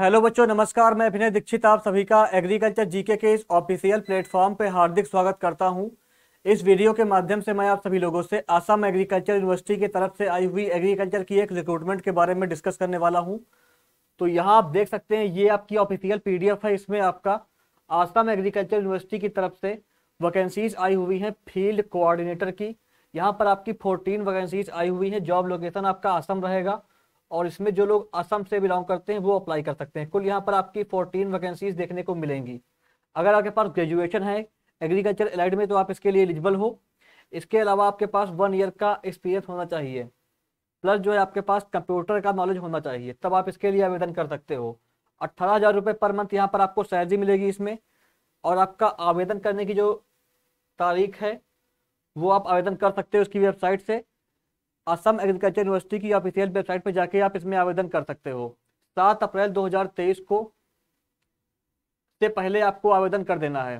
hello बच्चों नमस्कार मैं अभिनय दीक्षित आप सभी का एग्रीकल्चर जीके के इस ऑफिशियल प्लेटफॉर्म पे हार्दिक स्वागत करता हूं इस वीडियो के माध्यम से मैं आप सभी लोगों से आसाम एग्रीकल्चर यूनिवर्सिटी की तरफ से आई हुई एग्रीकल्चर की एक रिक्रूटमेंट के बारे में डिस्कस करने वाला हूँ तो यहाँ आप देख सकते हैं ये आपकी ऑफिशियल पी है इसमें आपका आसाम एग्रीकल्चर यूनिवर्सिटी की तरफ से वैकेंसीज आई हुई हैं फील्ड कोऑर्डिनेटर की यहाँ पर आपकी फोर्टीन वैकेंसीज आई हुई हैं जॉब लोकेशन आपका आसम रहेगा और इसमें जो लोग असम से बिलोंग करते हैं वो अप्लाई कर सकते हैं कुल यहाँ पर आपकी फोर्टीन वैकेंसीज देखने को मिलेंगी अगर आपके पास ग्रेजुएशन है एग्रीकल्चर एलाइड में तो आप इसके लिए एलिजिबल हो इसके अलावा आपके पास वन ईयर का एक्सपीरियंस होना चाहिए प्लस जो है आपके पास कंप्यूटर का नॉलेज होना चाहिए तब आप इसके लिए आवेदन कर सकते हो अट्ठारह हज़ार रुपये पर मंथ यहाँ पर आपको सैलरी मिलेगी इसमें और आपका आवेदन करने की जो तारीख है वो आप आवेदन कर सकते हो उसकी वेबसाइट से असम एग्रीकल्चर यूनिवर्सिटी की ऑफिशियल वेबसाइट पर जाके आप इसमें आवेदन कर सकते हो सात अप्रैल 2023 को से पहले आपको आवेदन कर देना है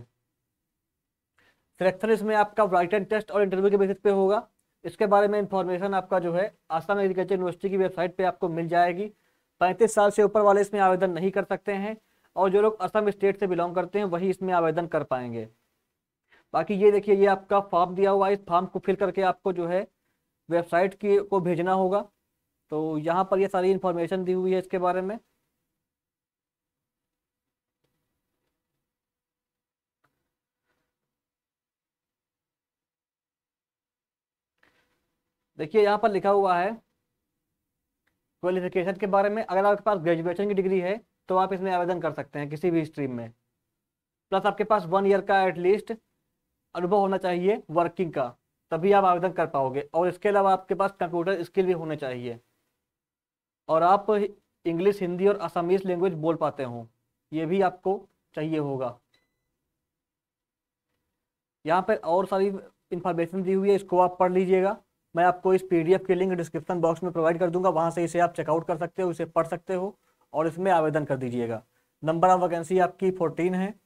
सिलेक्शन इसमें आपका राइटन टेस्ट और इंटरव्यू के बेसिस पे होगा इसके बारे में इंफॉर्मेशन आपका जो है आसाम एग्रीकल्चर यूनिवर्सिटी की वेबसाइट पे आपको मिल जाएगी पैंतीस साल से ऊपर वाले इसमें आवेदन नहीं कर सकते हैं और जो लोग असम स्टेट से बिलोंग करते हैं वही इसमें आवेदन कर पाएंगे बाकी ये देखिए ये आपका फॉर्म दिया हुआ है इस फॉर्म को फिल करके आपको जो है वेबसाइट की को भेजना होगा तो यहाँ पर ये यह सारी इन्फॉर्मेशन दी हुई है इसके बारे में देखिए यहाँ पर लिखा हुआ है क्वालिफिकेशन के बारे में अगर आपके पास ग्रेजुएशन की डिग्री है तो आप इसमें आवेदन कर सकते हैं किसी भी स्ट्रीम में प्लस आपके पास वन ईयर का एटलीस्ट अनुभव होना चाहिए वर्किंग का तभी आप आवेदन कर पाओगे और इसके अलावा आपके पास कंप्यूटर स्किल भी होने चाहिए और आप इंग्लिश हिंदी और असामीज लैंग्वेज बोल पाते हो ये भी आपको चाहिए होगा यहाँ पर और सारी इन्फॉर्मेशन दी हुई है इसको आप पढ़ लीजिएगा मैं आपको इस पीडीएफ की लिंक डिस्क्रिप्शन बॉक्स में प्रोवाइड कर दूंगा वहाँ से इसे आप चेकआउट कर सकते हो इसे पढ़ सकते हो और इसमें आवेदन कर दीजिएगा नंबर ऑफ वैकेंसी आपकी फोर्टीन है